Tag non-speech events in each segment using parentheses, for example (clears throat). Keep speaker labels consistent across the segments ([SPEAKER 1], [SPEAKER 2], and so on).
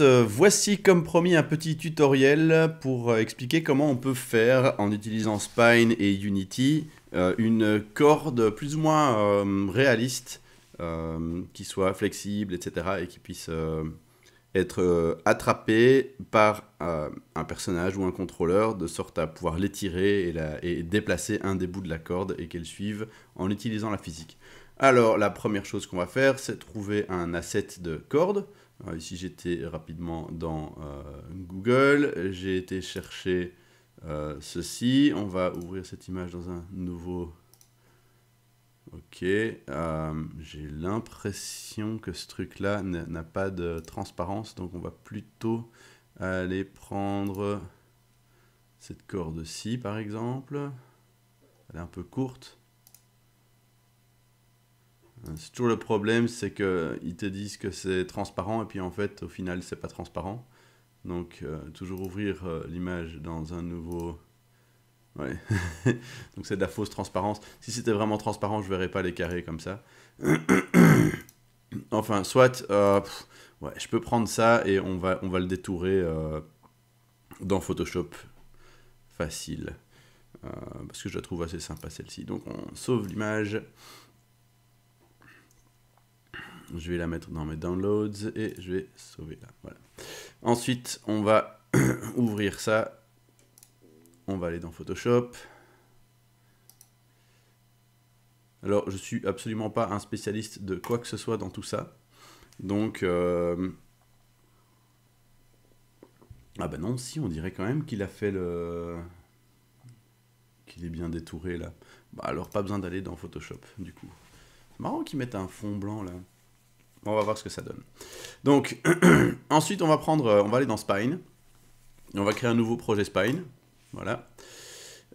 [SPEAKER 1] Euh, voici comme promis un petit tutoriel pour euh, expliquer comment on peut faire en utilisant Spine et Unity euh, une corde plus ou moins réaliste qui soit flexible, etc. et qui puisse être attrapée par un personnage ou un contrôleur de sorte à pouvoir l'étirer et, et déplacer un des bouts de la corde et qu'elle suive en utilisant la physique. Alors la première chose qu'on va faire c'est trouver un asset de corde ici, j'étais rapidement dans euh, Google. J'ai été chercher euh, ceci. On va ouvrir cette image dans un nouveau Ok, euh, j'ai l'impression que ce truc-là n'a pas de transparence, donc on va plutôt aller prendre cette corde-ci par exemple. Elle est un peu courte. Hein, c'est toujours le problème, c'est qu'ils te disent que c'est transparent et puis en fait, au final, c'est pas transparent. Donc, euh, toujours ouvrir euh, l'image dans un nouveau. Ouais. (laughs) Donc, c'est de la fausse transparence. Si c'était vraiment transparent, je verrais pas les carrés comme ça. (coughs) enfin, soit. Euh, ouais, je peux prendre ça et on va, on va le détourer dans Photoshop. Facile. parce que je la trouve assez sympa celle-ci. Donc, on sauve l'image. Je vais la mettre dans mes downloads et je vais sauver là. Voilà. Ensuite, on va (clears throat) ouvrir ça. On va aller dans Photoshop. Alors, je suis absolument pas un spécialiste de quoi que ce soit dans tout ça. Donc, euh, ah ben non, si, on dirait quand même qu'il a fait le, qu'il est bien détouré là. Bah alors, pas besoin d'aller dans Photoshop du coup. C'est marrant qu'ils mettent un fond blanc là. On va voir ce que ça donne. Donc, (clears throat) ensuite, on va prendre, euh, on va aller dans Spine. on va créer un nouveau projet Spine. Voilà.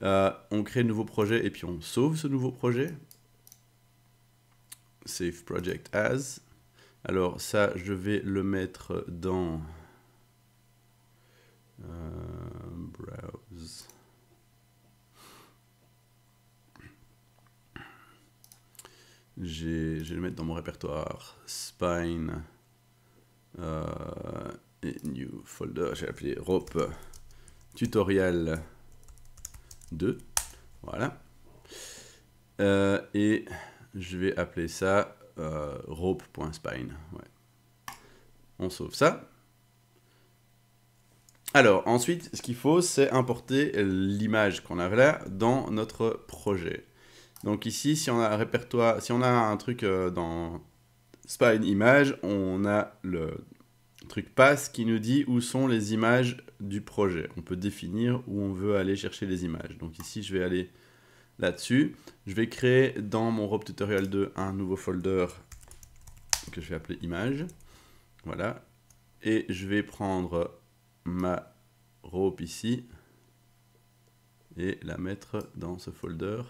[SPEAKER 1] Euh, on crée un nouveau projet et puis on sauve ce nouveau projet. Save project as. Alors ça, je vais le mettre dans... Euh, je vais le mettre dans mon répertoire spine euh, new folder. J'ai appelé rope Tutorial 2. Voilà. Euh, et je vais appeler ça euh, rope.spine. On sauve ça. Alors ensuite, ce qu'il faut, c'est importer l'image qu'on a là dans notre projet. Donc ici, si on a un répertoire, si on a un truc euh, dans Spine Image, on a le truc pass qui nous dit où sont les images du projet. On peut définir où on veut aller chercher les images. Donc ici, je vais aller là-dessus. Je vais créer dans mon Rob Tutorial 2 un nouveau folder que je vais appeler image. Voilà. Et je vais prendre ma robe ici et la mettre dans ce folder.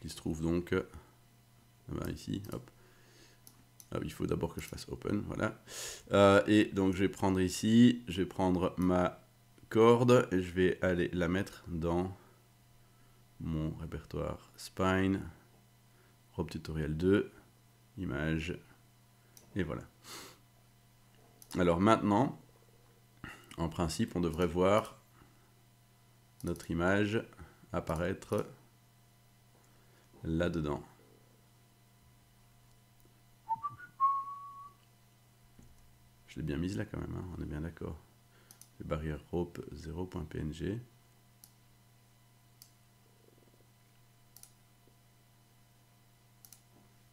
[SPEAKER 1] qui se trouve donc euh, ben, ici, ah, il faut d'abord que je fasse open, voilà. Euh, et donc je vais prendre ici, je vais prendre ma corde et je vais aller la mettre dans mon répertoire spine, robe tutoriel 2, image, et voilà. Alors maintenant, en principe, on devrait voir notre image apparaître là-dedans. Je l'ai bien mise là quand même, hein. on est bien d'accord. Barrière rope 0.png.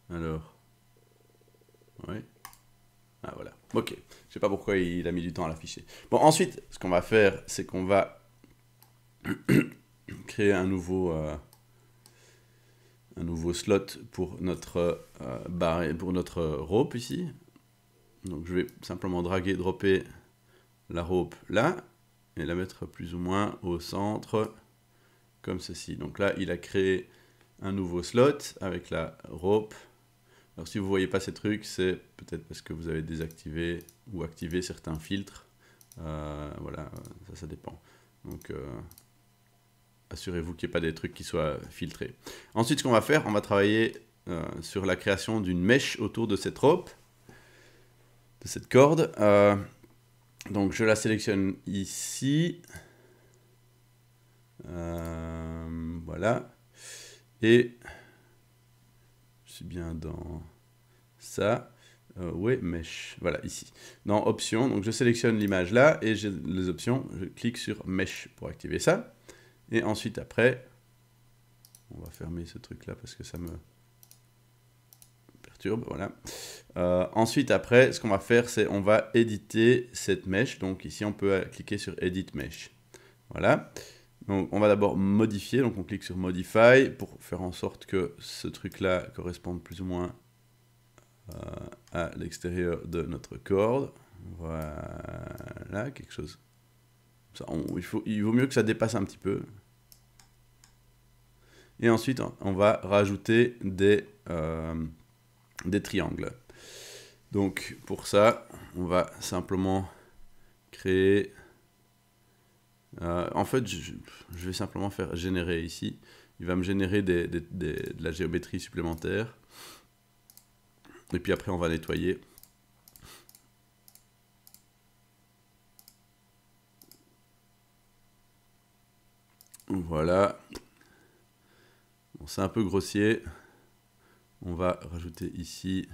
[SPEAKER 1] Alors. Oui. Ah voilà. Ok. Je sais pas pourquoi il a mis du temps à l'afficher. Bon, ensuite, ce qu'on va faire, c'est qu'on va (coughs) créer un nouveau, euh, nouveau slot pour notre, euh, barre bar et pour notre rope ici. Donc je vais simplement draguer, dropper la rope là et la mettre plus ou moins au centre comme ceci. Donc là, il a créé un nouveau slot avec la rope. Alors si vous voyez pas ces trucs, c'est peut-être parce que vous avez désactivé ou activé certains filtres. Euh, voilà, ça, ça dépend. Donc euh, assurez-vous qu'il n'y ait pas des trucs qui soient filtrés. Ensuite, ce qu'on va faire, on va travailler euh, sur la création d'une mèche autour de cette robe. de cette corde. Euh, donc je la sélectionne ici. Euh, voilà. Et je suis bien dans ça. oui, mèche. Voilà, ici. Dans options, donc je sélectionne l'image là et j'ai les options. Je clique sur mèche pour activer ça. Et ensuite, après, on va fermer ce truc-là parce que ça me perturbe. Voilà. Euh, ensuite, après, ce qu'on va faire, c'est on va éditer cette mèche. Donc ici, on peut cliquer sur Edit Mesh. Voilà. Donc on va d'abord modifier. Donc on clique sur Modify pour faire en sorte que ce truc-là corresponde plus ou moins euh, à l'extérieur de notre corde. Voilà, quelque chose il, vaut mieux que ça dépasse un petit peu. Et ensuite, on va rajouter euh, des, triangles. Donc pour ça, on va simplement créer... Euh, en fait, je, vais simplement faire générer ici. Il va me générer de la géométrie supplémentaire. Et puis après, on va nettoyer. Voilà. Bon, c'est un peu grossier. On va rajouter ici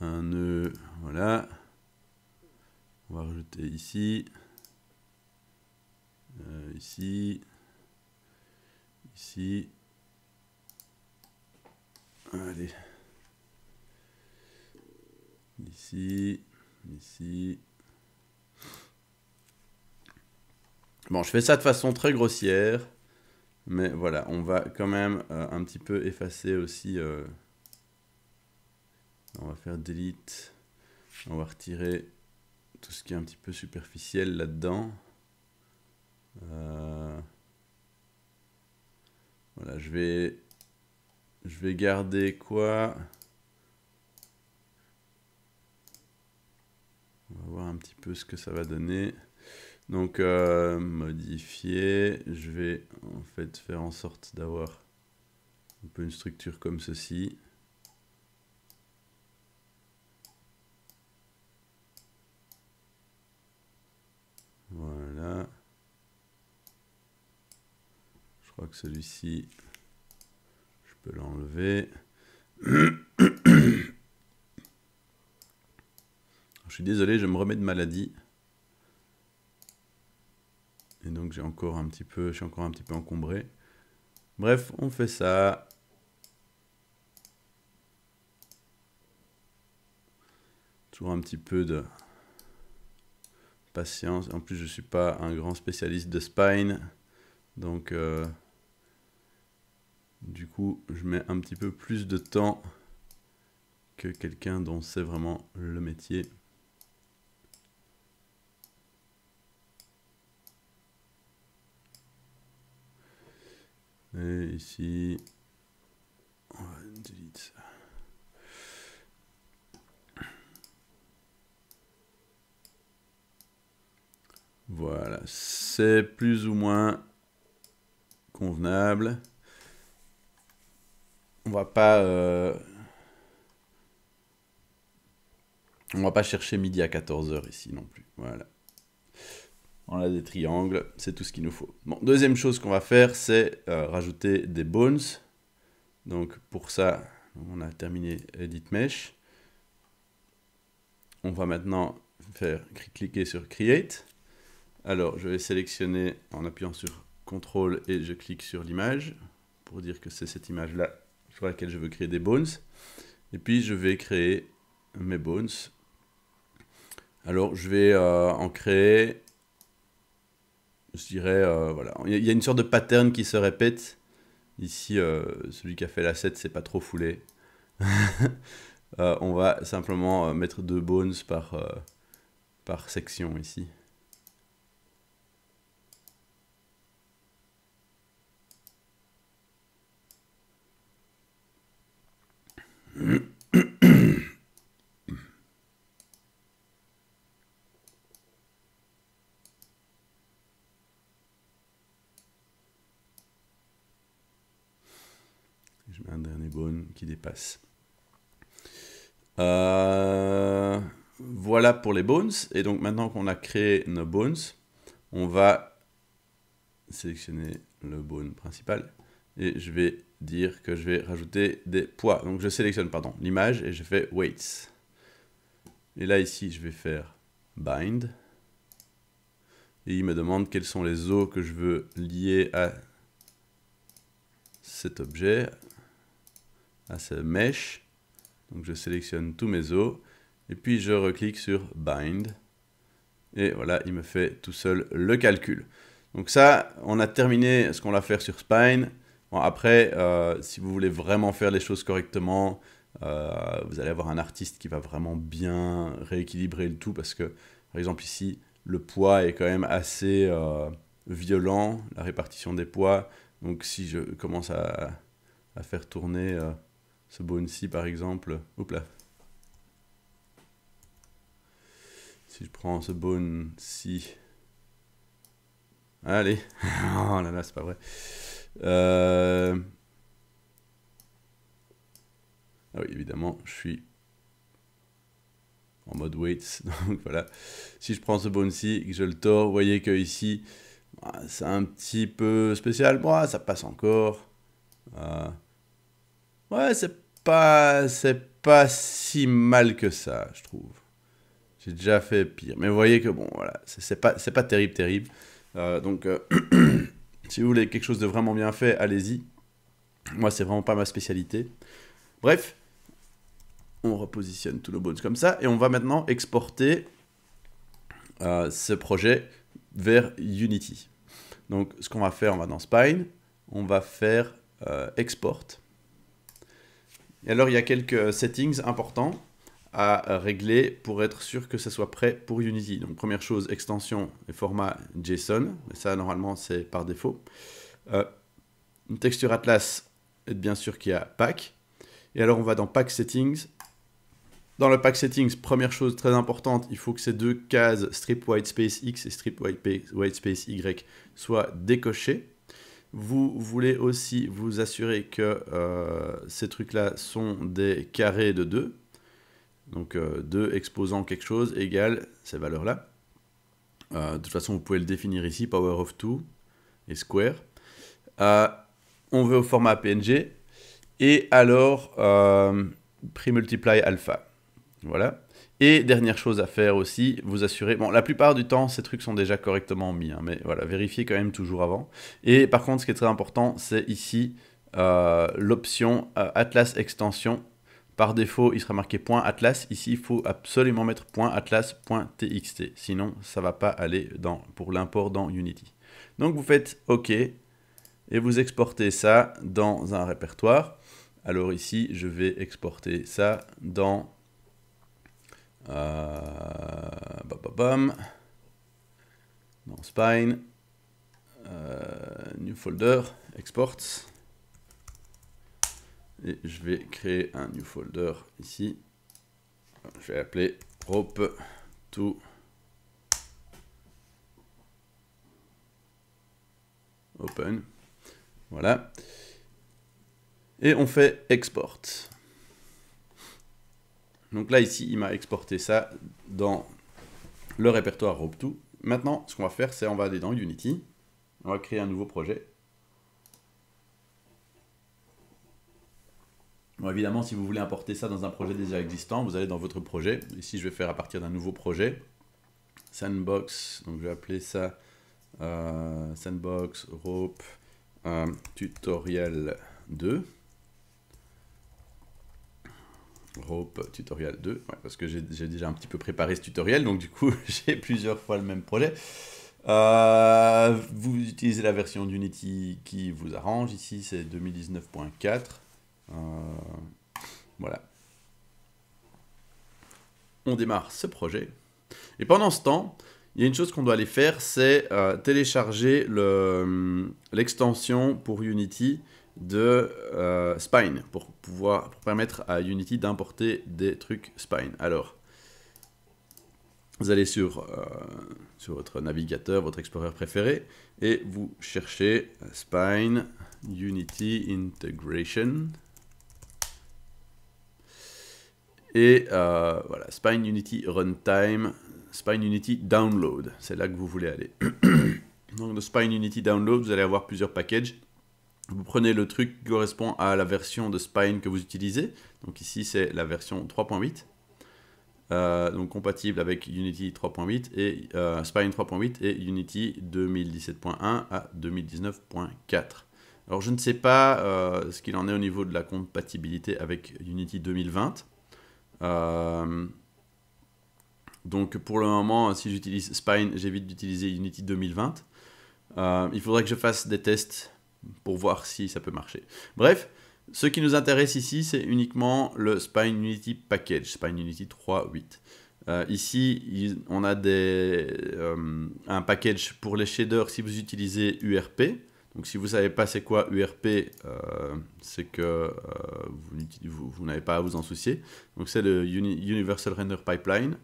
[SPEAKER 1] un nœud. Voilà. On va rajouter ici. Euh, ici. Ici. Allez. Ici. Ici. Bon, je fais ça de façon très grossière. Mais voilà, on va quand même euh, un petit peu effacer aussi. Euh, on va faire delete. On va retirer tout ce qui est un petit peu superficiel là-dedans. Euh, voilà, je vais, je vais garder quoi On va voir un petit peu ce que ça va donner. Donc, euh, modifier, je vais en fait faire en sorte d'avoir un peu une structure comme ceci. Voilà. Je crois que celui-ci, je peux l'enlever. (coughs) je suis désolé, je me remets de maladie. Et donc j'ai encore un petit peu, je suis encore un petit peu encombré. Bref, on fait ça. Toujours un petit peu de patience. En plus, je suis pas un grand spécialiste de spine. Donc, euh, du coup, je mets un petit peu plus de temps que quelqu'un dont c'est vraiment le métier. Et ici, on va ça. Voilà, c'est plus ou moins convenable. On va pas euh, on va pas chercher midi à 14h ici non plus. Voilà. On a des triangles, c'est tout ce qu'il nous faut. deuxième chose qu'on va faire, c'est euh, rajouter des bones. Donc pour ça, on a terminé Edit Mesh. On va maintenant faire cliquer sur Create. Alors je vais sélectionner en appuyant sur CTRL et je clique sur l'image pour dire que c'est cette image-là sur laquelle je veux créer des bones. Et puis je vais créer mes bones. Alors je vais euh, en créer je dirais, euh, voilà. Il y a une sorte de pattern qui se répète. Ici, euh, celui qui a fait la 7, c'est pas trop foulé. (laughs) Euh, on va simplement mettre deux bones par, par section ici. (clears throat) dépasse. Euh, voilà pour les bones. Et donc maintenant qu'on a créé nos bones, on va sélectionner le bone principal et je vais dire que je vais rajouter des poids. Donc je sélectionne pardon l'image et je fais weights. Et là ici je vais faire bind et il me demande quels sont les os que je veux lier à cet objet à ce mesh. Donc je sélectionne tous mes os et puis je reclique sur bind. Et voilà, il me fait tout seul le calcul. Donc ça, on a terminé ce qu'on va faire sur Spine. après, euh, si vous voulez vraiment faire les choses correctement, euh, vous allez avoir un artiste qui va vraiment bien rééquilibrer le tout parce que, par exemple ici, le poids est quand même assez euh, violent, la répartition des poids. Donc si je commence à faire tourner ce bone-ci par exemple, hop là. Si je prends ce bone-ci, allez, (laughs) oh là là, c'est pas vrai. Euh. Ah oui, évidemment, je suis en mode weights, (laughs) donc voilà. Si je prends ce bone-ci et que je le tords, vous voyez que ici, ah, c'est un petit peu spécial. ça passe encore. Euh... Ouais, c'est pas, c'est pas si mal que ça, je trouve. J'ai déjà fait pire. Mais vous voyez que bon, voilà, c'est pas, c'est pas terrible, terrible. Euh, donc, euh, (clears throat) si vous voulez quelque chose de vraiment bien fait, allez-y. Moi, c'est vraiment pas ma spécialité. Bref, on repositionne tous nos bones comme ça et on va maintenant exporter euh, ce projet vers Unity. Donc, ce qu'on va faire, on va dans Spine, on va faire Export. Et alors, il y a quelques euh, settings importants à euh, régler pour être sûr que ça soit prêt pour Unity. Donc première chose, extension et format JSON, et ça normalement c'est par défaut. Euh, une texture Atlas, et bien sûr qu'il y a Pack. Et alors on va dans Pack Settings. Dans le Pack Settings, première chose très importante, il faut que ces deux cases Strip Whitespace X et Strip white space Y soient décochées. Vous voulez aussi vous assurer que euh, ces trucs-là sont des carrés de 2. Donc 2 euh, exposant quelque chose égale ces valeurs-là. Euh, de toute façon, vous pouvez le définir ici, power of 2 et square. on veut au format PNG. Et alors, pre multiply alpha. Voilà. Et dernière chose à faire aussi, vous assurez. Bon, la plupart du temps, ces trucs sont déjà correctement mis, hein, mais voilà, vérifiez quand même toujours avant. Et par contre, ce qui est très important, c'est ici euh, l'option euh, Atlas Extension. Par défaut, il sera marqué .atlas. Ici, il faut absolument mettre .atlas.txt. Sinon, ça ne va pas aller dans, pour l'import dans Unity. Donc, vous faites OK et vous exportez ça dans un répertoire. Alors ici, je vais exporter ça dans euh, bam, Dans Spine. Euh, new folder, export. Et je vais créer un new folder ici. Je vais appeler rope to open. Voilà. Et on fait export. Donc là, ici, il m'a exporté ça dans le répertoire Rope2. Maintenant, ce qu'on va faire, c'est on va aller dans Unity. On va créer un nouveau projet. Bon, évidemment, si vous voulez importer ça dans un projet déjà existant, vous allez dans votre projet. Ici, je vais faire à partir d'un nouveau projet. Sandbox, donc je vais appeler ça euh, Sandbox Rope euh, Tutorial 2. Hope euh, tutoriel 2, parce que j'ai déjà un petit peu préparé ce tutoriel, donc du coup (laughs) j'ai plusieurs fois le même projet. Euh, vous utilisez la version d'Unity qui vous arrange, ici c'est 2019.4. Euh, voilà. On démarre ce projet. Et pendant ce temps, il y a une chose qu'on doit aller faire, c'est télécharger hum, l'extension pour Unity de euh, Spine pour pouvoir permettre à Unity d'importer des trucs Spine. Alors, vous allez sur, euh, sur votre navigateur, votre explorer préféré, et vous cherchez euh, Spine Unity Integration. Et voilà, Spine Unity Runtime, Spine Unity Download, c'est là que vous voulez aller. (coughs) Donc de Spine Unity Download, vous allez avoir plusieurs packages vous prenez le truc qui correspond à la version de Spine que vous utilisez. Donc ici, c'est la version 3.8. Euh, donc compatible avec Unity 3.8 et euh, Spine 3.8 et Unity 2017.1 à 2019.4. Alors je ne sais pas euh, ce qu'il en est au niveau de la compatibilité avec Unity 2020. donc pour le moment, si j'utilise Spine, j'évite d'utiliser Unity 2020. il faudrait que je fasse des tests pour voir si ça peut marcher. Bref, ce qui nous intéresse ici, c'est uniquement le Spine Unity Package, Spine Unity 3.8. Euh, ici, on a des, euh, un package pour les shaders si vous utilisez URP. Donc si vous savez pas c'est quoi URP, euh, c'est que vous, n'avez pas à vous en soucier. Donc c'est le Universal Render Pipeline.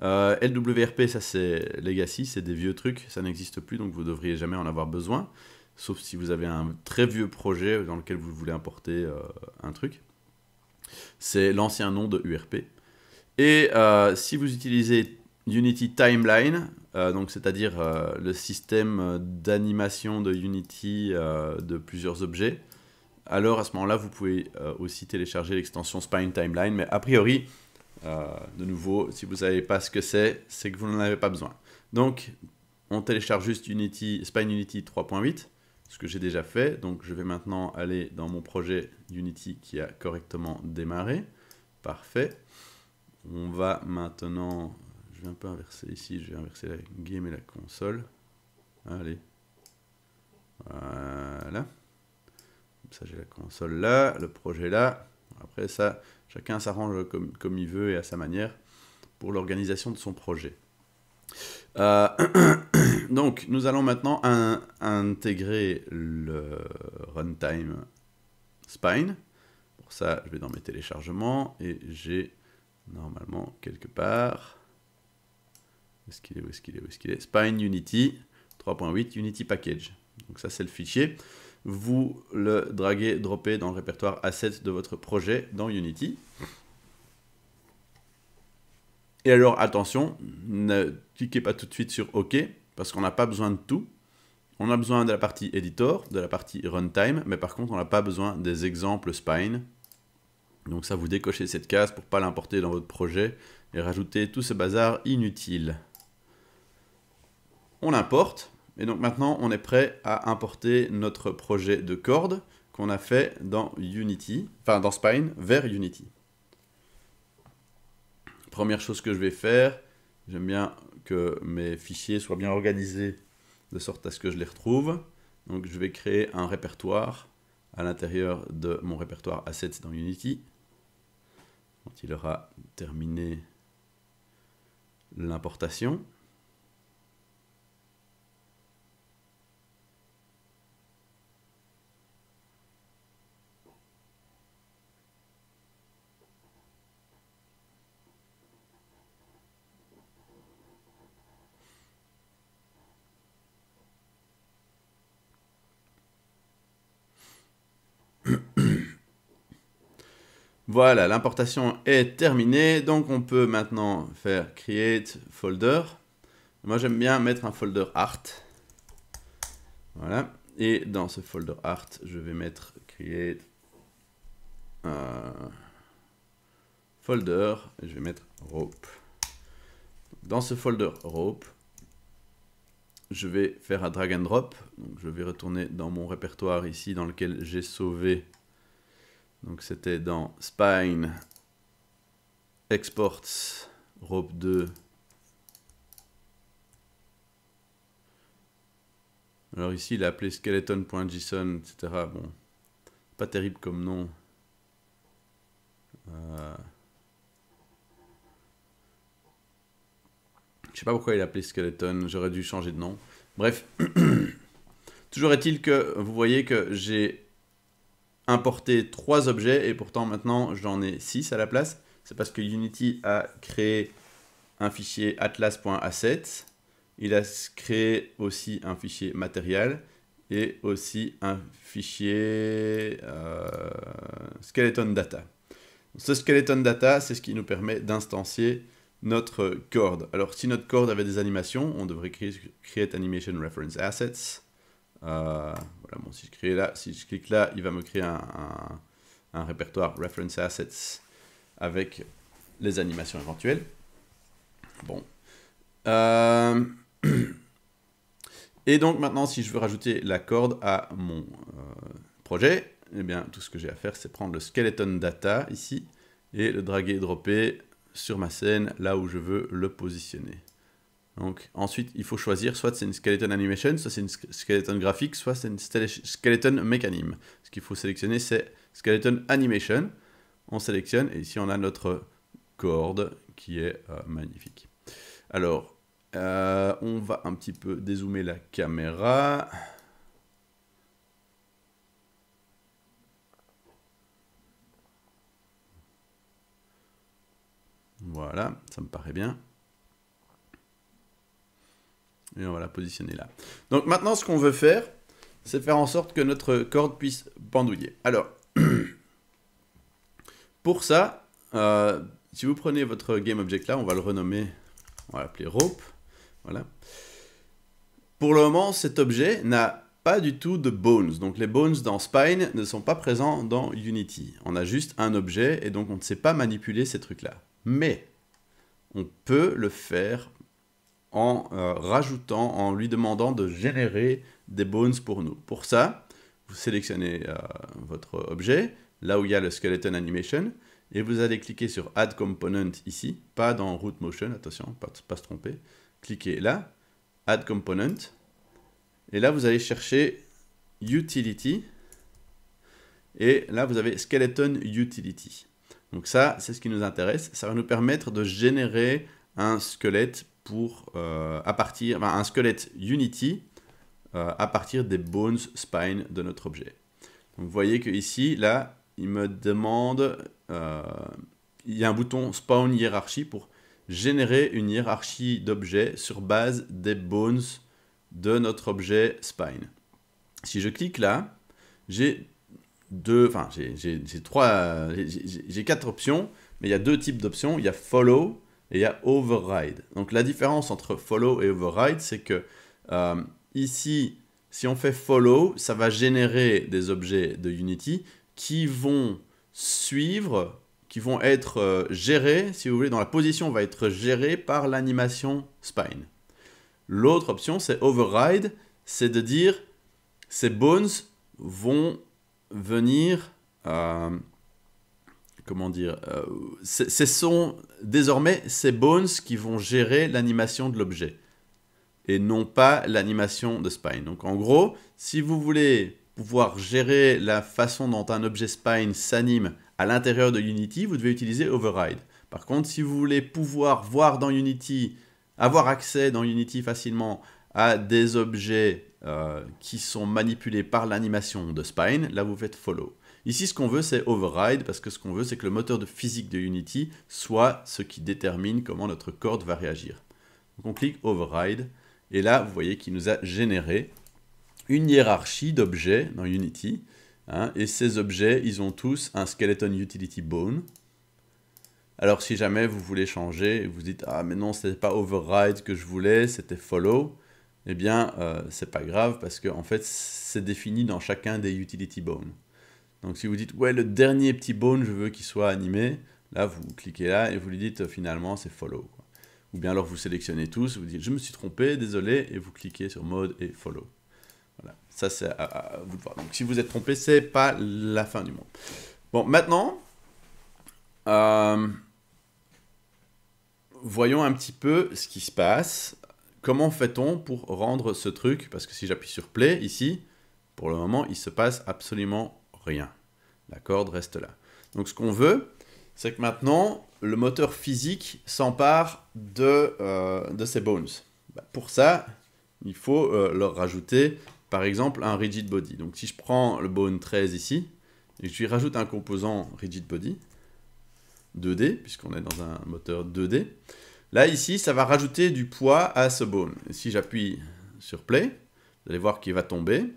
[SPEAKER 1] LWRP, ça c'est legacy, c'est des vieux trucs, ça n'existe plus, donc vous devriez jamais en avoir besoin sauf si vous avez un très vieux projet dans lequel vous voulez importer euh, un truc. C'est l'ancien nom de URP. Et euh, si vous utilisez Unity Timeline, euh, c'est-à-dire le système d'animation de Unity de plusieurs objets, alors à ce moment-là, vous pouvez aussi télécharger l'extension Spine Timeline, mais a priori, de nouveau, si vous ne savez pas ce que c'est, c'est que vous n'en avez pas besoin. Donc, on télécharge juste Unity, Spine Unity 3.8 ce que j'ai déjà fait. Donc je vais maintenant aller dans mon projet Unity qui a correctement démarré. Parfait. On va maintenant... Je vais un peu inverser ici, je vais inverser la game et la console. Allez. Voilà. Comme ça j'ai la console là, le projet là. Après ça, chacun s'arrange comme, il veut et à sa manière pour l'organisation de son projet. Euh... (clears throat) Donc, nous allons maintenant intégrer le runtime spine. Pour ça, je vais dans mes téléchargements et j'ai normalement quelque part. Où est-ce qu'il est Où est-ce qu'il est Spine Unity 3.8 Unity Package. Donc, ça, c'est le fichier. Vous le draguez, droppez dans le répertoire assets de votre projet dans Unity. Et alors, attention, ne cliquez pas tout de suite sur OK, parce qu'on n'a pas besoin de tout. On a besoin de la partie editor, de la partie runtime, mais par contre, on n'a pas besoin des exemples spine. Donc ça, vous décochez cette case pour ne pas l'importer dans votre projet et rajouter tout ce bazar inutile. On l'importe, et donc maintenant, on est prêt à importer notre projet de corde qu'on a fait dans Unity, enfin dans Spine, vers Unity. Première chose que je vais faire, j'aime bien que mes fichiers soient bien organisés de sorte à ce que je les retrouve. Donc je vais créer un répertoire à l'intérieur de mon répertoire assets dans Unity. Quand il aura terminé l'importation. Voilà, l'importation est terminée, donc on peut maintenant faire create folder. Moi j'aime bien mettre un folder art. Voilà, et dans ce folder art, je vais mettre create euh, folder, et je vais mettre rope. Dans ce folder rope, je vais faire un drag and drop. Donc je vais retourner dans mon répertoire ici dans lequel j'ai sauvé donc c'était dans Spine, Exports, Rope 2. Alors ici, il a appelé skeleton.json, etc. Bon, pas terrible comme nom. je euh, Je sais pas pourquoi il a appelé skeleton, j'aurais dû changer de nom. Bref, (clears throat) toujours est-il que vous voyez que j'ai importer trois objets et pourtant maintenant j'en ai six à la place. C'est parce que Unity a créé un fichier atlas.asset, il a créé aussi un fichier matériel et aussi un fichier euh, skeleton data. Ce skeleton data, c'est ce qui nous permet d'instancier notre corde. Alors si notre corde avait des animations, on devrait créer, animation reference assets. Euh, si je, là, si je clique là, il va me créer un, répertoire Reference Assets avec les animations éventuelles. Bon. Euh, (clears throat) et donc maintenant, si je veux rajouter la corde à mon euh, projet, eh bien tout ce que j'ai à faire, c'est prendre le skeleton data ici et le draguer et dropper sur ma scène là où je veux le positionner. Donc ensuite, il faut choisir, soit c'est une skeleton animation, soit c'est une skeleton graphique, soit c'est une skeleton mécanisme. Ce qu'il faut sélectionner, c'est skeleton animation. On sélectionne et ici on a notre corde qui est euh, magnifique. Alors, euh, on va un petit peu dézoomer la caméra. Voilà, ça me paraît bien. Et on va la positionner là. Donc maintenant, ce qu'on veut faire, c'est faire en sorte que notre corde puisse bandouiller. Alors, (clears throat) pour ça, euh, si vous prenez votre GameObject là, on va le renommer, on va l'appeler rope. Voilà. Pour le moment, cet objet n'a pas du tout de bones. Donc les bones dans Spine ne sont pas présents dans Unity. On a juste un objet et donc on ne sait pas manipuler ces trucs-là. Mais on peut le faire en euh, rajoutant, en lui demandant de générer des bones pour nous. Pour ça, vous sélectionnez euh, votre objet, là où il y a le skeleton animation, et vous allez cliquer sur Add Component ici, pas dans Root Motion, attention, pas, pas se tromper. Cliquez là, Add Component, et là vous allez chercher Utility, et là vous avez Skeleton Utility. Donc ça, c'est ce qui nous intéresse, ça va nous permettre de générer un squelette pour, euh, à partir, un squelette Unity euh, à partir des bones spine de notre objet. vous voyez que ici, là, il me demande, euh, il y a un bouton spawn hiérarchie pour générer une hiérarchie d'objets sur base des bones de notre objet spine. Si je clique là, j'ai deux, enfin j'ai trois, j'ai quatre options, mais il y a deux types d'options. Il y a follow et il y a override. Donc la différence entre follow et override, c'est que euh, ici, si on fait follow, ça va générer des objets de Unity qui vont suivre, qui vont être euh, gérés, si vous voulez, dans la position va être gérée par l'animation spine. L'autre option, c'est override, c'est de dire ces bones vont venir euh, comment dire, euh, ce sont désormais ces bones qui vont gérer l'animation de l'objet et non pas l'animation de spine. Donc en gros, si vous voulez pouvoir gérer la façon dont un objet spine s'anime à l'intérieur de Unity, vous devez utiliser Override. Par contre, si vous voulez pouvoir voir dans Unity, avoir accès dans Unity facilement à des objets euh, qui sont manipulés par l'animation de spine, là vous faites follow. Ici, ce qu'on veut, c'est override, parce que ce qu'on veut, c'est que le moteur de physique de Unity soit ce qui détermine comment notre corde va réagir. Donc on clique override, et là, vous voyez qu'il nous a généré une hiérarchie d'objets dans Unity, hein, et ces objets, ils ont tous un skeleton utility bone. Alors si jamais vous voulez changer, vous dites « Ah mais non, c'était pas override que je voulais, c'était follow », eh bien, euh, c'est pas grave parce qu'en fait, c'est défini dans chacun des utility bones. Donc si vous dites, ouais, le dernier petit bone, je veux qu'il soit animé, là, vous cliquez là et vous lui dites, finalement, c'est follow. Ou bien alors vous sélectionnez tous, vous dites, je me suis trompé, désolé, et vous cliquez sur mode et follow. Voilà, ça c'est à, vous de voir. Donc si vous êtes trompé, c'est pas la fin du monde. Bon, maintenant, euh, voyons un petit peu ce qui se passe. Comment fait-on pour rendre ce truc Parce que si j'appuie sur play ici, pour le moment, il se passe absolument Rien. La corde reste là. Donc ce qu'on veut, c'est que maintenant, le moteur physique s'empare de, euh, de ces bones. Bah, pour ça, il faut euh, leur rajouter, par exemple, un rigid body. Donc si je prends le bone 13 ici, et je lui rajoute un composant rigid body, 2D, puisqu'on est dans un moteur 2D, là ici, ça va rajouter du poids à ce bone. si j'appuie sur play, vous allez voir qu'il va tomber.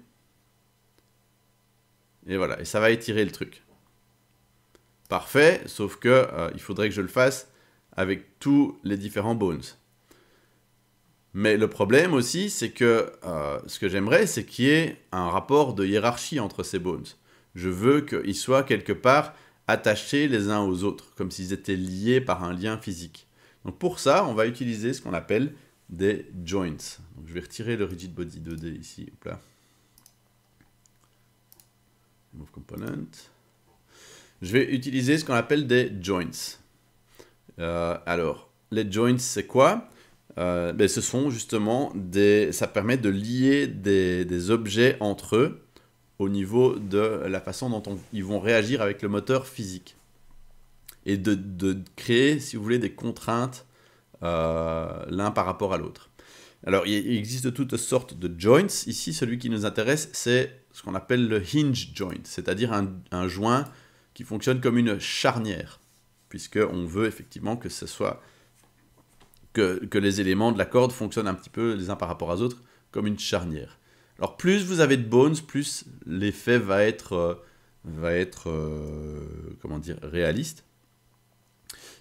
[SPEAKER 1] Et voilà, et ça va étirer le truc. Parfait, sauf que euh, il faudrait que je le fasse avec tous les différents bones. Mais le problème aussi, c'est que euh, ce que j'aimerais, c'est qu'il y ait un rapport de hiérarchie entre ces bones. Je veux qu'ils soient quelque part attachés les uns aux autres, comme s'ils étaient liés par un lien physique. Donc pour ça, on va utiliser ce qu'on appelle des joints. je vais retirer le rigid body 2D ici. Hop là component. Je vais utiliser ce qu'on appelle des joints. Euh, alors, les joints, c'est quoi euh, ben, Ce sont justement des... Ça permet de lier des, objets entre eux au niveau de la façon dont ils vont réagir avec le moteur physique. Et de, créer, si vous voulez, des contraintes euh, l'un par rapport à l'autre. Alors, il existe toutes sortes de joints. Ici, celui qui nous intéresse, c'est ce qu'on appelle le hinge joint, c'est-à-dire un, joint qui fonctionne comme une charnière, puisque on veut effectivement que ce soit que, les éléments de la corde fonctionnent un petit peu les uns par rapport aux autres comme une charnière. Alors plus vous avez de bones, plus l'effet va être, euh, va être euh, comment dire, réaliste.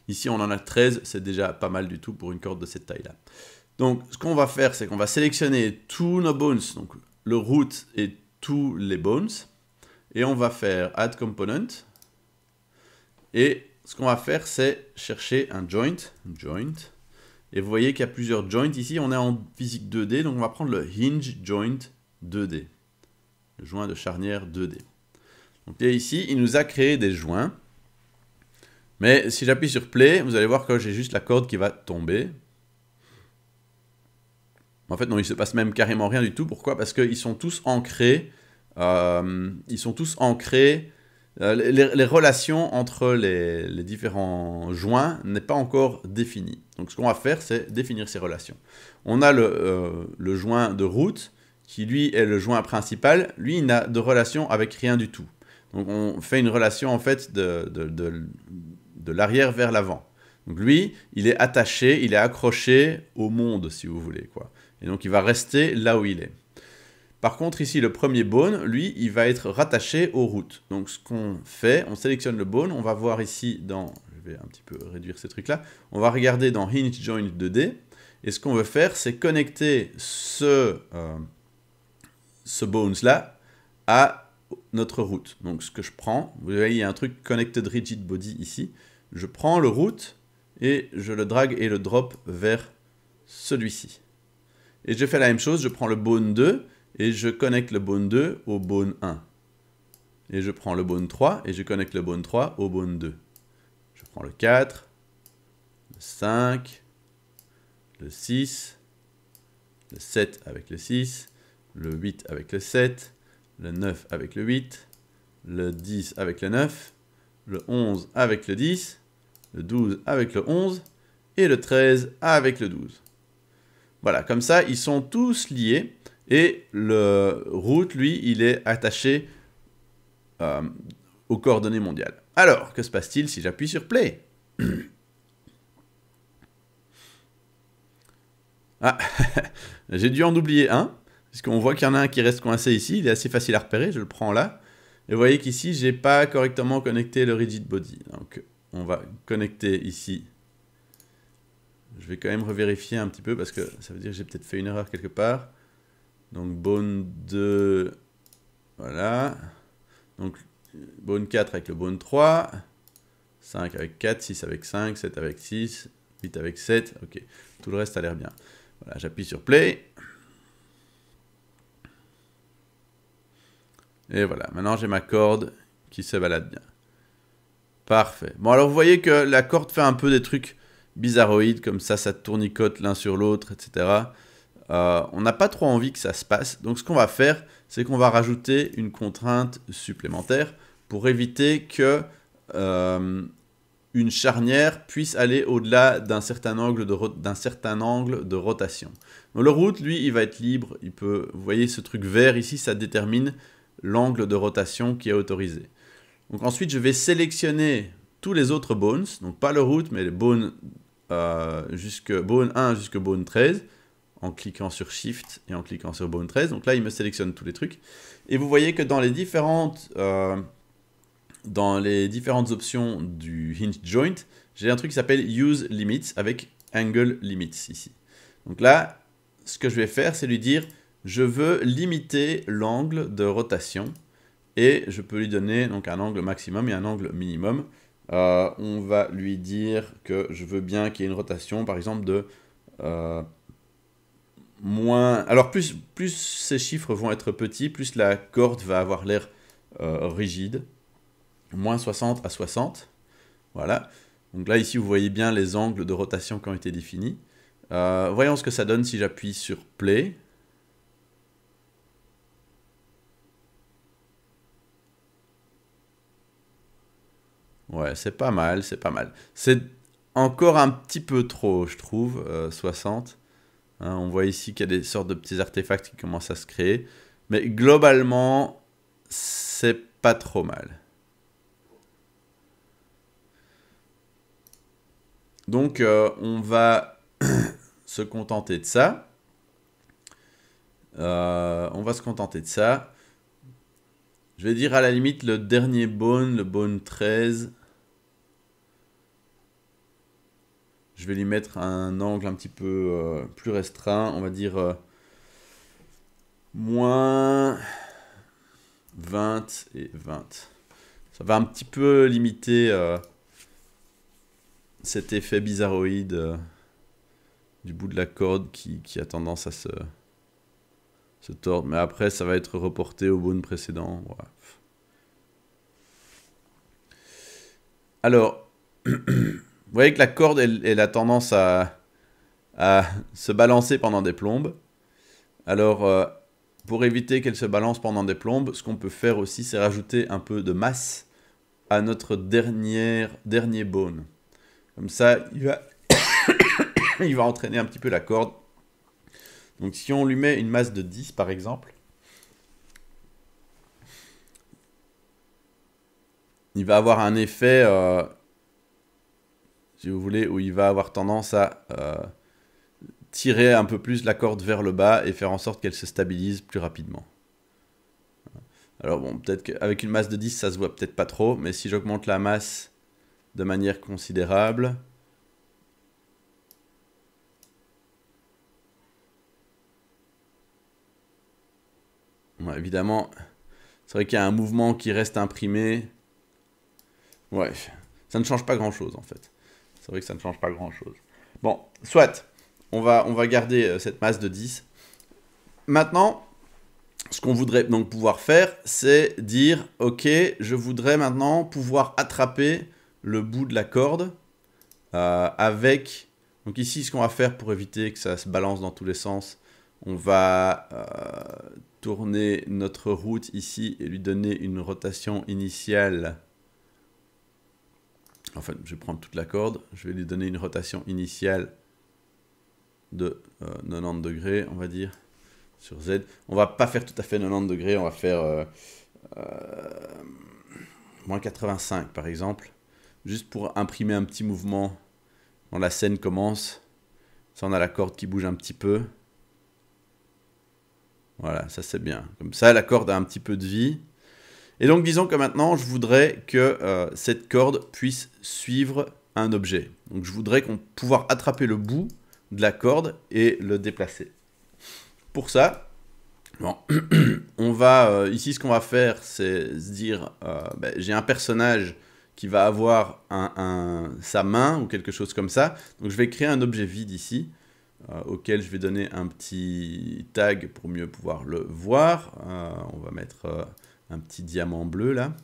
[SPEAKER 1] Ici, on en a 13, c'est déjà pas mal du tout pour une corde de cette taille-là. Donc, ce qu'on va faire, c'est qu'on va sélectionner tous nos bones, donc le root et tous les bones. Et on va faire add component. Et ce qu'on va faire, c'est chercher un joint. Joint. Et vous voyez qu'il y a plusieurs joints ici. On est en physique 2D, donc on va prendre le hinge joint 2D. Le joint de charnière 2D. Donc là, ici, il nous a créé des joints. Mais si j'appuie sur play, vous allez voir que j'ai juste la corde qui va tomber. En fait, non, il se passe même carrément rien du tout. Pourquoi Parce qu'ils sont tous ancrés euh, ils sont tous ancrés. Euh, les, relations entre les, différents joints n'est pas encore définie. Donc ce qu'on va faire, c'est définir ces relations. On a euh, le, joint de route, qui lui est le joint principal. Lui, il n'a de relation avec rien du tout. Donc on fait une relation en fait de, de l'arrière vers l'avant. Donc lui, il est attaché, il est accroché au monde, si vous voulez. quoi. Et donc il va rester là où il est. Par contre, ici, le premier bone, lui, il va être rattaché au routes. Donc, ce qu'on fait, on sélectionne le bone. On va voir ici dans... Je vais un petit peu réduire ces trucs-là. On va regarder dans Hinge Joint 2D. Et ce qu'on veut faire, c'est connecter ce, bone euh, ce là à notre route. Donc, ce que je prends, vous voyez, il y a un truc Connected Rigid Body ici. Je prends le route et je le drague et le drop vers celui-ci. Et je fais la même chose, je prends le bone 2 et je connecte le bone 2 au bone 1. Et je prends le bone 3 et je connecte le bone 3 au bone 2. Je prends le 4, le 5, le 6, le 7 avec le 6, le 8 avec le 7, le 9 avec le 8, le 10 avec le 9, le 11 avec le 10, le 12 avec le 11 et le 13 avec le 12. Voilà, comme ça, ils sont tous liés et le route, lui, il est attaché euh, aux coordonnées mondiales. Alors, que se passe-t-il si j'appuie sur play (clears throat) Ah, (laughs) j'ai dû en oublier un, qu'on voit qu'il y en a un qui reste coincé ici, il est assez facile à repérer, je le prends là. Et vous voyez qu'ici, j'ai pas correctement connecté le rigid body. Donc, on va connecter ici. Je vais quand même revérifier un petit peu, parce que ça veut dire que j'ai peut-être fait une erreur quelque part. Donc bone 2, voilà. Donc bone 4 avec le bone 3, 5 avec 4, 6 avec 5, 7 avec 6, 8 avec 7, ok. Tout le reste a l'air bien. Voilà, j'appuie sur play. Et voilà, maintenant j'ai ma corde qui se balade bien. Parfait. Bon, alors vous voyez que la corde fait un peu des trucs bizarroïdes, comme ça, ça tournicote l'un sur l'autre, etc. Euh, on n'a pas trop envie que ça se passe. Donc ce qu'on va faire, c'est qu'on va rajouter une contrainte supplémentaire pour éviter que euh, une charnière puisse aller au-delà d'un certain, angle de certain angle de rotation. Donc, le route, lui, il va être libre. Il peut, vous voyez ce truc vert ici, ça détermine l'angle de rotation qui est autorisé. ensuite, je vais sélectionner tous les autres bones, donc pas le route, mais les bones, bone euh, 1 jusque bone 13 en cliquant sur Shift et en cliquant sur Bone 13. Donc là, il me sélectionne tous les trucs. Et vous voyez que dans les différentes, euh, dans les différentes options du hinge joint, j'ai un truc qui s'appelle Use Limits avec Angle Limits ici. Donc là, ce que je vais faire, c'est lui dire je veux limiter l'angle de rotation et je peux lui donner donc un angle maximum et un angle minimum. Euh, on va lui dire que je veux bien qu'il y ait une rotation, par exemple, de euh, alors plus, ces chiffres vont être petits, plus la corde va avoir l'air euh, rigide. Moins 60 à 60. Voilà. Donc là, ici, vous voyez bien les angles de rotation qui ont été définis. Euh, voyons ce que ça donne si j'appuie sur Play. Ouais, c'est pas mal, c'est pas mal. C'est encore un petit peu trop, je trouve, 60. Euh, Hein, on voit ici qu'il y a des sortes de petits artefacts qui commencent à se créer. Mais globalement, c'est pas trop mal. Donc euh, on va (coughs) se contenter de ça. Euh, on va se contenter de ça. Je vais dire à la limite le dernier bone, le bone 13. je vais lui mettre un angle un petit peu euh, plus restreint, on va dire euh, moins 20 et 20. Ça va un petit peu limiter euh, cet effet bizarroïde du bout de la corde qui, a tendance à se, se tordre. Mais après, ça va être reporté au bone précédent. Alors... (clears throat) Vous voyez que la corde, elle, a tendance à, se balancer pendant des plombes. Alors, euh, pour éviter qu'elle se balance pendant des plombes, ce qu'on peut faire aussi, c'est rajouter un peu de masse à notre dernière, dernier bone. Comme ça, il va, (coughs) entraîner un petit peu la corde. Donc si on lui met une masse de 10 par exemple, il va avoir un effet euh, si vous voulez, où il va avoir tendance à euh, tirer un peu plus la corde vers le bas et faire en sorte qu'elle se stabilise plus rapidement. Alors bon, peut-être qu'avec une masse de 10, ça se voit peut-être pas trop, mais si j'augmente la masse de manière considérable, évidemment, c'est vrai qu'il y a un mouvement qui reste imprimé. Ouais, ça ne change pas grand-chose en fait. C'est vrai que ça ne change pas grand-chose. Bon, soit, on va, on va garder euh, cette masse de 10. Maintenant, ce qu'on voudrait donc pouvoir faire, c'est dire, ok, je voudrais maintenant pouvoir attraper le bout de la corde euh, avec... Donc ici, ce qu'on va faire pour éviter que ça se balance dans tous les sens, on va euh, tourner notre route ici et lui donner une rotation initiale Enfin, je vais prendre toute la corde, je vais lui donner une rotation initiale de 90 euh, degrés, on va dire, sur Z. On va pas faire tout à fait 90 degrés, on va faire euh, euh, moins 85 par exemple, juste pour imprimer un petit mouvement quand la scène commence. Ça, on a la corde qui bouge un petit peu. Voilà, ça c'est bien. Comme ça, la corde a un petit peu de vie. Et donc disons que maintenant, je voudrais que euh, cette corde puisse suivre un objet. Donc je voudrais qu'on pouvoir attraper le bout de la corde et le déplacer. Pour ça, bon, (clears throat) on va euh, ici ce qu'on va faire, c'est se dire euh, ben, j'ai un personnage qui va avoir un, sa main ou quelque chose comme ça. Donc je vais créer un objet vide ici auquel je vais donner un petit tag pour mieux pouvoir le voir. on va mettre un petit diamant bleu là.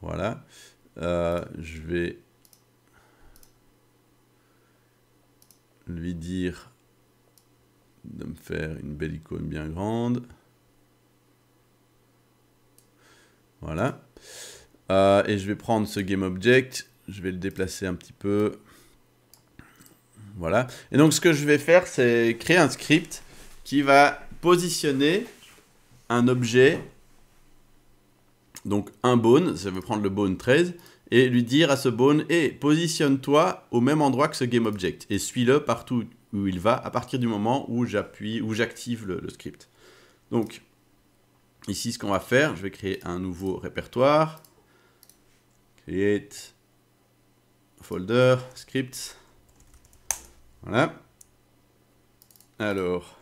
[SPEAKER 1] Voilà. Euh, je vais lui dire de me faire une belle icône bien grande. Voilà. Euh, et je vais prendre ce game object. Je vais le déplacer un petit peu. Voilà. Et donc ce que je vais faire, c'est créer un script qui va positionner un objet, donc un bone, ça veut prendre le bone 13, et lui dire à ce bone, et positionne-toi au même endroit que ce object et suis-le partout où il va à partir du moment où j'appuie, où j'active le, script. Donc, ici, ce qu'on va faire, je vais créer un nouveau répertoire, create folder, script, voilà. Alors,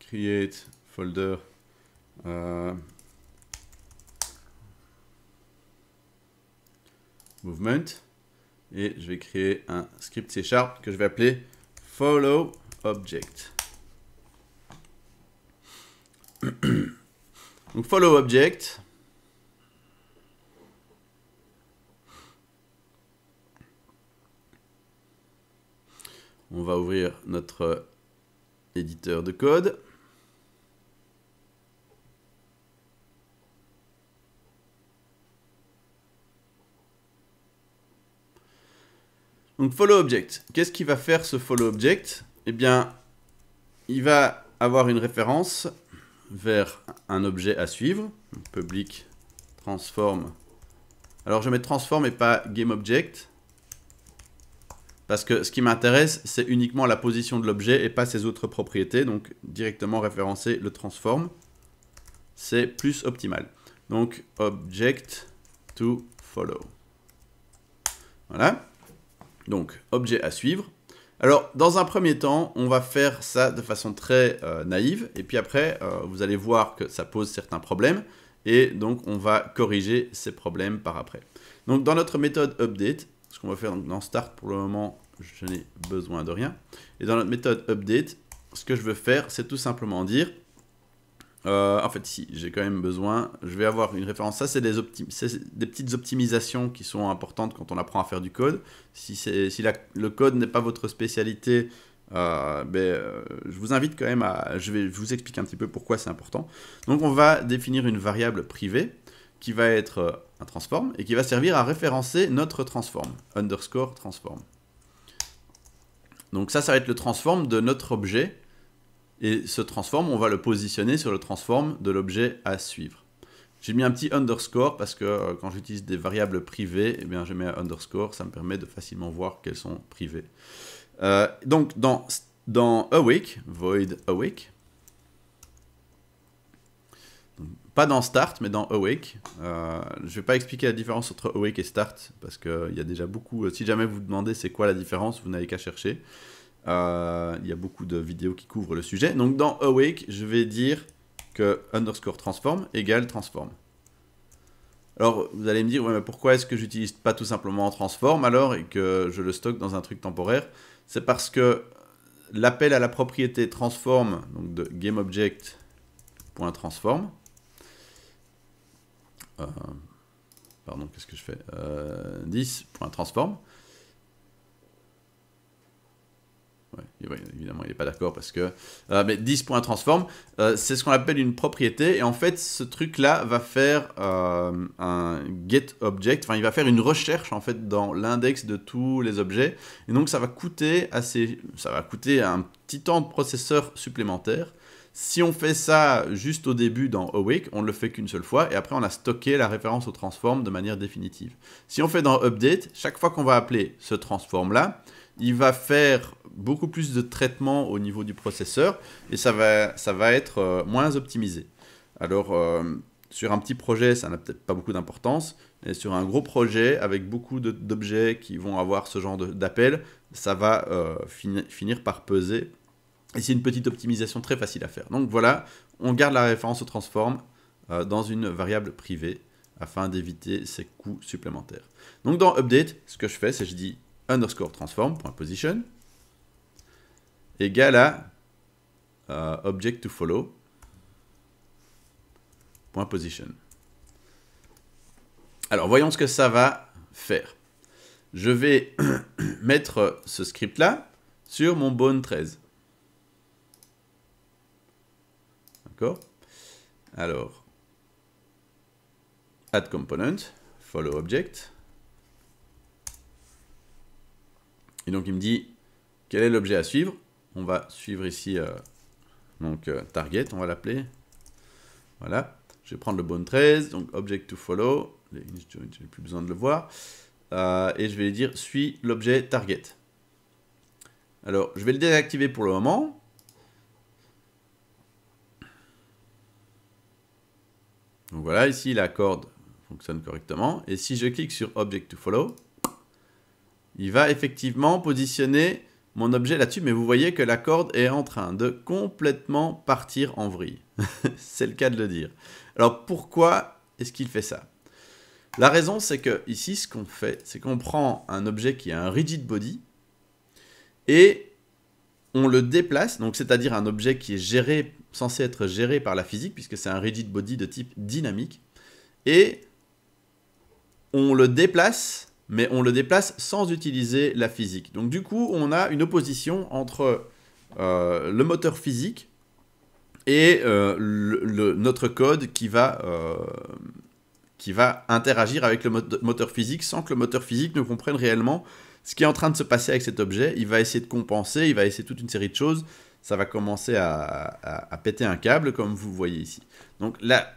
[SPEAKER 1] create folder, euh, movement. Et je vais créer un script C Sharp que je vais appeler follow object. (coughs) Donc follow object. On va ouvrir notre éditeur de code. Donc follow object. Qu'est-ce qu'il va faire ce follow object Eh bien, il va avoir une référence vers un objet à suivre. Public transform. Alors je mets transform et pas game object Parce que ce qui m'intéresse, c'est uniquement la position de l'objet et pas ses autres propriétés. Donc directement référencer le transform. C'est plus optimal. Donc object to follow. Voilà. Donc, objet à suivre. Alors, dans un premier temps, on va faire ça de façon très euh, naïve, et puis après, euh, vous allez voir que ça pose certains problèmes, et donc on va corriger ces problèmes par après. Donc, dans notre méthode update, ce qu'on va faire dans start pour le moment, je n'ai besoin de rien, et dans notre méthode update, ce que je veux faire, c'est tout simplement dire euh, en fait, si, j'ai quand même besoin. Je vais avoir une référence. Ça, c'est des, des, petites optimisations qui sont importantes quand on apprend à faire du code. Si, le code n'est pas votre spécialité, euh, ben, euh, je vous invite quand même à... Je vais vous expliquer un petit peu pourquoi c'est important. Donc, on va définir une variable privée qui va être un transform et qui va servir à référencer notre transform, underscore transform. Donc ça, ça va être le transform de notre objet et ce transform, on va le positionner sur le transform de l'objet à suivre. J'ai mis un petit underscore parce que euh, quand j'utilise des variables privées, eh je mets un underscore, ça me permet de facilement voir qu'elles sont privées. Euh, donc dans, dans awake, void awake, pas dans start, mais dans awake. Euh, je ne vais pas expliquer la différence entre awake et start parce qu'il y a déjà beaucoup. si jamais vous demandez c'est quoi la différence, vous n'avez qu'à chercher. Euh, il y a beaucoup de vidéos qui couvrent le sujet. Donc dans awake, je vais dire que underscore transform égale transform. Alors vous allez me dire, ouais, mais pourquoi est-ce que j'utilise pas tout simplement transform alors et que je le stocke dans un truc temporaire C'est parce que l'appel à la propriété transform, donc de gameObject.transform, euh, pardon, qu'est-ce que je fais 10.transform, euh, évidemment, il n'est pas d'accord parce que... Euh, mais 10 points euh, c'est ce qu'on appelle une propriété. Et en fait, ce truc-là va faire euh, un get object. Enfin, il va faire une recherche, en fait, dans l'index de tous les objets. Et donc, ça va coûter, assez, ça va coûter un petit temps de processeur supplémentaire. Si on fait ça juste au début dans awake, on ne le fait qu'une seule fois et après on a stocké la référence au transform de manière définitive. Si on fait dans update, chaque fois qu'on va appeler ce transform là, il va faire beaucoup plus de traitements au niveau du processeur et ça va, ça va être euh, moins optimisé. Alors, euh, sur un petit projet, ça n'a peut-être pas beaucoup d'importance, mais sur un gros projet avec beaucoup d'objets qui vont avoir ce genre d'appel, ça va euh, finir par peser. Et c'est une petite optimisation très facile à faire. Donc voilà, on garde la référence au transform dans une variable privée afin d'éviter ces coûts supplémentaires. Donc dans update, ce que je fais, c'est je dis underscore transform.position égale à euh, object to follow point position. Alors voyons ce que ça va faire. Je vais (coughs) mettre ce script là sur mon bone 13. D'accord Alors, add component, follow object. Et donc il me dit quel est l'objet à suivre. On va suivre ici euh, donc euh, target, on va l'appeler. Voilà. Je vais prendre le bone 13, donc object to follow. Je n'ai plus besoin de le voir. Euh, et je vais lui dire suis l'objet target. Alors je vais le désactiver pour le moment. Donc voilà, ici la corde fonctionne correctement. Et si je clique sur object to follow, il va effectivement positionner mon objet là-dessus, mais vous voyez que la corde est en train de complètement partir en vrille. (laughs) c'est le cas de le dire. Alors pourquoi est-ce qu'il fait ça La raison, c'est que ici, ce qu'on fait, c'est qu'on prend un objet qui a un rigid body et on le déplace, donc c'est-à-dire un objet qui est géré, censé être géré par la physique, puisque c'est un rigid body de type dynamique, et on le déplace mais on le déplace sans utiliser la physique. Donc du coup, on a une opposition entre euh, le moteur physique et euh, notre code qui va, euh, qui va interagir avec le moteur physique sans que le moteur physique ne comprenne réellement ce qui est en train de se passer avec cet objet. Il va essayer de compenser, il va essayer toute une série de choses. Ça va commencer à péter un câble, comme vous voyez ici. Donc là,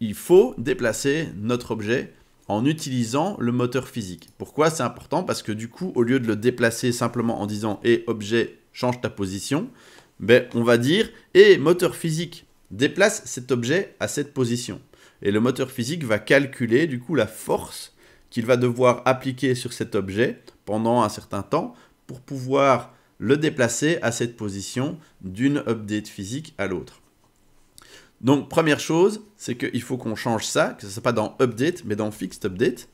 [SPEAKER 1] il faut déplacer notre objet en utilisant le moteur physique. Pourquoi c'est important Parce que du coup, au lieu de le déplacer simplement en disant et eh, objet, change ta position, ben, on va dire et eh, moteur physique, déplace cet objet à cette position. Et le moteur physique va calculer du coup la force qu'il va devoir appliquer sur cet objet pendant un certain temps pour pouvoir le déplacer à cette position d'une update physique à l'autre. Donc, première chose, c'est qu'il faut qu'on change ça, que ce ne soit pas dans update, mais dans fixed update,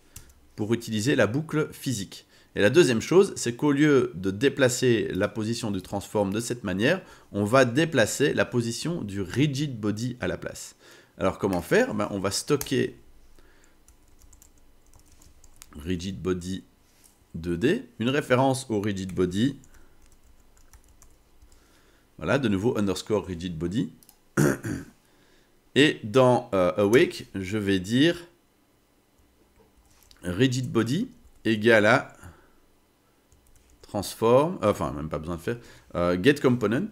[SPEAKER 1] pour utiliser la boucle physique. Et la deuxième chose, c'est qu'au lieu de déplacer la position du transform de cette manière, on va déplacer la position du rigid body à la place. Alors comment faire ben, On va stocker rigid body 2D, une référence au rigid body. Voilà, de nouveau underscore rigid body. (clears throat) Et dans euh, awake, je vais dire rigid body égale à transform, euh, enfin même pas besoin de faire, euh, get component.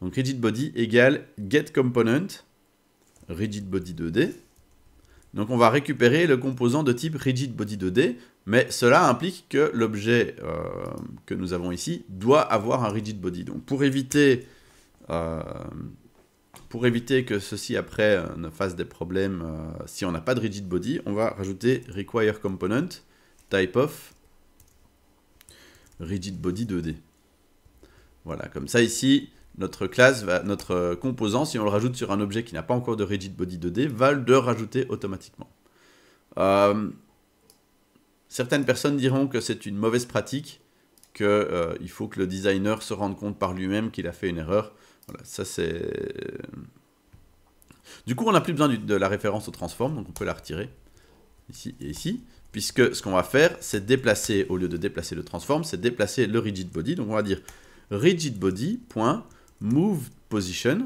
[SPEAKER 1] Donc rigid body égale get component rigid body 2D. Donc on va récupérer le composant de type rigid body 2D, mais cela implique que l'objet que nous avons ici doit avoir un rigid body. Donc pour éviter pour éviter que ceci après euh, ne fasse des problèmes euh, si on n'a pas de rigid body, on va rajouter require component type of rigid body 2D. Voilà, comme ça ici, notre classe, notre composant, si on le rajoute sur un objet qui n'a pas encore de rigid body 2D, va le rajouter automatiquement. Euh, certaines personnes diront que c'est une mauvaise pratique qu'il euh, faut que le designer se rende compte par lui-même qu'il a fait une erreur. Voilà, ça c'est... Du coup, on n'a plus besoin de la référence au transform, donc on peut la retirer ici et ici, puisque ce qu'on va faire, c'est déplacer, au lieu de déplacer le transform, c'est déplacer le rigid body. Donc on va dire rigid move position,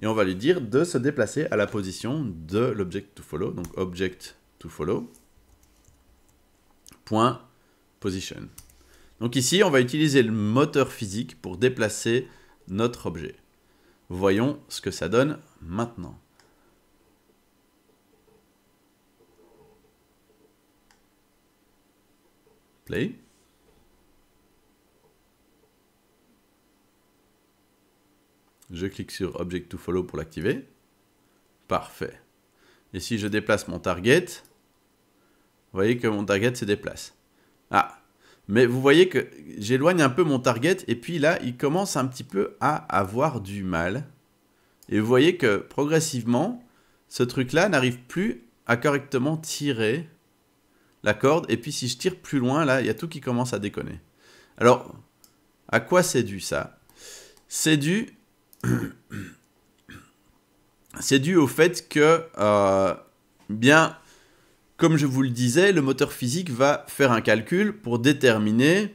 [SPEAKER 1] et on va lui dire de se déplacer à la position de l'object to follow, donc object to follow, point position. Donc ici, on va utiliser le moteur physique pour déplacer notre objet. Voyons ce que ça donne maintenant. Play. Je clique sur Object to Follow pour l'activer. Parfait. Et si je déplace mon target, vous voyez que mon target se déplace. Ah, mais vous voyez que j'éloigne un peu mon target et puis là, il commence un petit peu à avoir du mal. Et vous voyez que progressivement, ce truc-là n'arrive plus à correctement tirer la corde. Et puis si je tire plus loin, là, il y a tout qui commence à déconner. Alors, à quoi c'est dû ça C'est dû... (clears throat) c'est dû au fait que, euh, bien, comme je vous le disais, le moteur physique va faire un calcul pour déterminer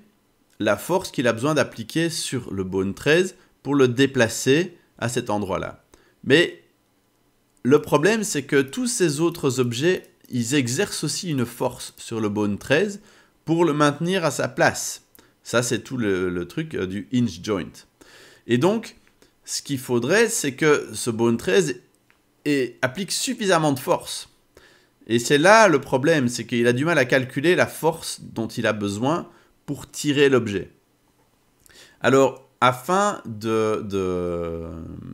[SPEAKER 1] la force qu'il a besoin d'appliquer sur le bone 13 pour le déplacer à cet endroit-là. Mais le problème, c'est que tous ces autres objets, ils exercent aussi une force sur le bone 13 pour le maintenir à sa place. Ça, c'est tout le, truc euh, du hinge joint. Et donc, ce qu'il faudrait, c'est que ce bone 13 applique suffisamment de force et c'est là le problème, c'est qu'il a du mal à calculer la force dont il a besoin pour tirer l'objet. Alors, afin d'éliminer de,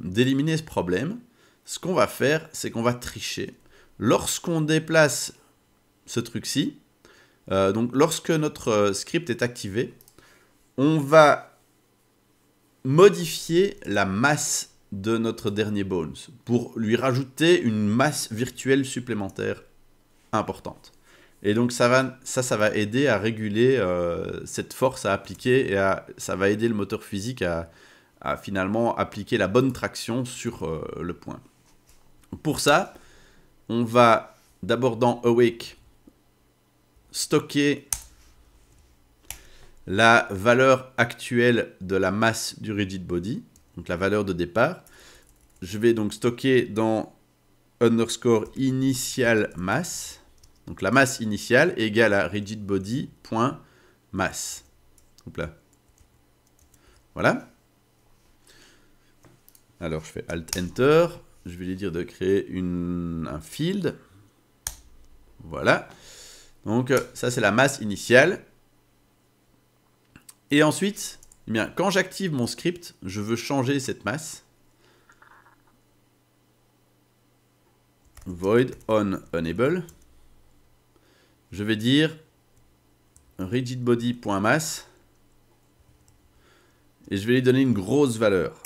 [SPEAKER 1] d'éliminer ce problème, ce qu'on va faire, c'est qu'on va tricher. Lorsqu'on déplace ce truc-ci, euh, donc lorsque notre euh, script est activé, on va modifier la masse de notre dernier bones pour lui rajouter une masse virtuelle supplémentaire importante. Et donc ça, va, ça, ça va aider à réguler euh, cette force à appliquer et à, ça va aider le moteur physique à, finalement appliquer la bonne traction sur euh, le point. Pour ça, on va d'abord dans Awake stocker la valeur actuelle de la masse du rigid body, donc la valeur de départ. Je vais donc stocker dans underscore initial masse donc la masse initiale égale à RigidBody.Mass. Voilà. Alors je fais Alt Enter. Je vais lui dire de créer un field. Voilà. Donc ça c'est la masse initiale. Et ensuite, eh bien, quand j'active mon script, je veux changer cette masse. Void on enable je vais dire rigidbody.mass et je vais lui donner une grosse valeur.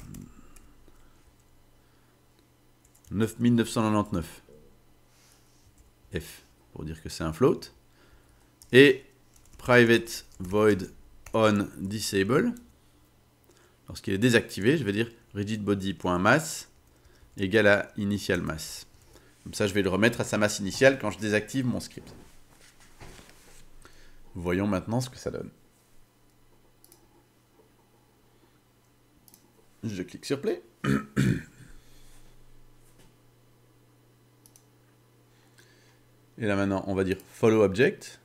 [SPEAKER 1] 9999 F pour dire que c'est un float. Et private void on disable. Lorsqu'il est désactivé, je vais dire rigidbody.mass égale à initial mass. Comme ça, je vais le remettre à sa masse initiale quand je désactive mon script. Voyons maintenant ce que ça donne. Je clique sur Play. Et là maintenant, on va dire Follow Object.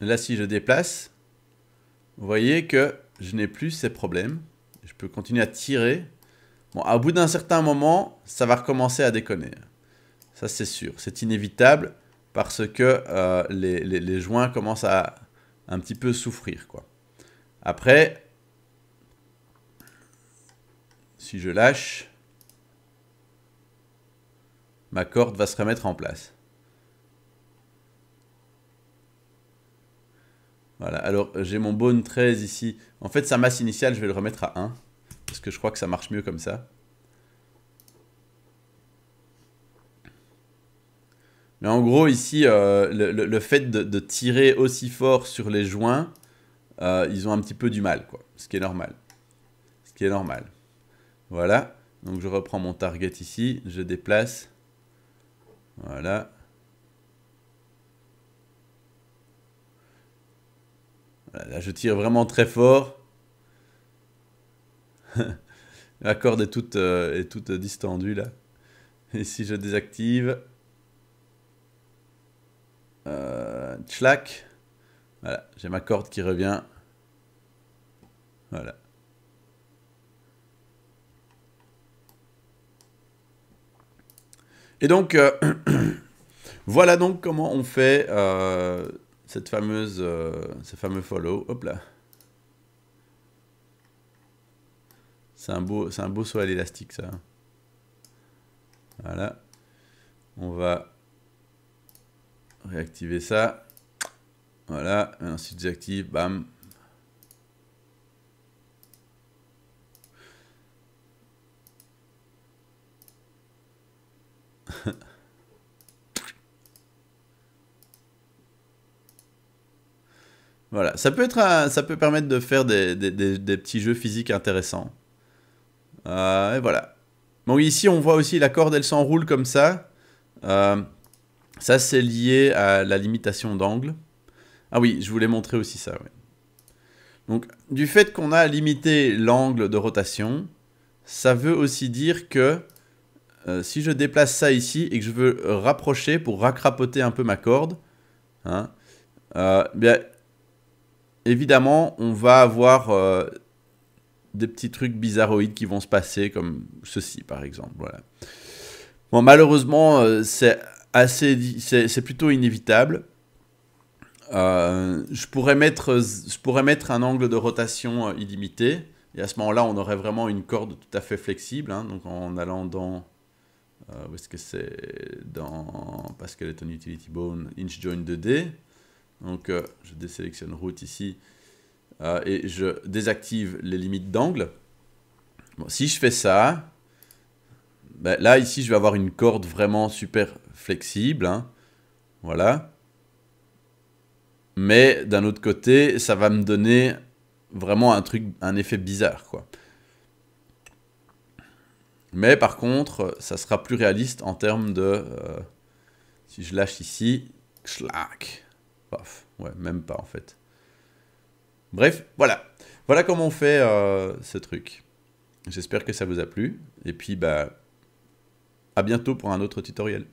[SPEAKER 1] Là, si je déplace, vous voyez que je n'ai plus ces problèmes. Je peux continuer à tirer. Bon, à bout d'un certain moment, ça va recommencer à déconner. Ça, c'est sûr. C'est inévitable parce que euh, les, joints commencent à un petit peu souffrir. Quoi. Après, si je lâche, ma corde va se remettre en place. Voilà, alors j'ai mon bone 13 ici. En fait, sa masse initiale, je vais le remettre à 1, parce que je crois que ça marche mieux comme ça. Mais en gros, ici, euh, le, fait de, tirer aussi fort sur les joints, euh, ils ont un petit peu du mal, quoi. Ce qui est normal. Ce qui est normal. Voilà. Donc je reprends mon target ici, je déplace. Voilà. là, je tire vraiment très fort. (laughs) La corde est toute, euh, est toute distendue là. Et si je désactive, euh, Voilà, j'ai ma corde qui revient. Voilà. Et donc, euh, (coughs) voilà donc comment on fait euh, cette fameuse, euh, ce fameux follow. Hop là. C'est un beau, c'est un beau saut à l'élastique ça. Voilà. On va réactiver ça. Voilà, maintenant si j'active, bam. (laughs) voilà, ça peut, être un, ça peut permettre de faire des, petits jeux physiques intéressants. Euh, et voilà. Bon, ici, on voit aussi la corde, elle s'enroule comme ça. Euh, ça, c'est lié à la limitation d'angle. Ah oui, je voulais montrer aussi ça. Donc, du fait qu'on a limité l'angle de rotation, ça veut aussi dire que euh, si je déplace ça ici et que je veux rapprocher pour racrapoter un peu ma corde, hein, euh, bien, évidemment, on va avoir euh, des petits trucs bizarroïdes qui vont se passer, comme ceci par exemple. Voilà. Bon, malheureusement, c'est assez, c'est plutôt inévitable. Euh, je, pourrais mettre, je pourrais mettre un angle de rotation euh, illimité. Et à ce moment-là, on aurait vraiment une corde tout à fait flexible. Hein, donc en allant dans... Euh, où est-ce que c'est Dans Pascal et Utility Bone, Inch Join 2D. Donc je désélectionne route ici. et je désactive les limites d'angle. si je fais ça, bah, là, ici, je vais avoir une corde vraiment super flexible. Hein. Voilà. Mais d'un autre côté, ça va me donner vraiment un truc, un effet bizarre, quoi. Mais par contre, ça sera plus réaliste en termes de... Euh, si je lâche ici, schlack. ouais, même pas en fait. Bref, voilà. Voilà comment on fait euh, ce truc. J'espère que ça vous a plu. Et puis, bah, a bientôt pour un autre tutoriel.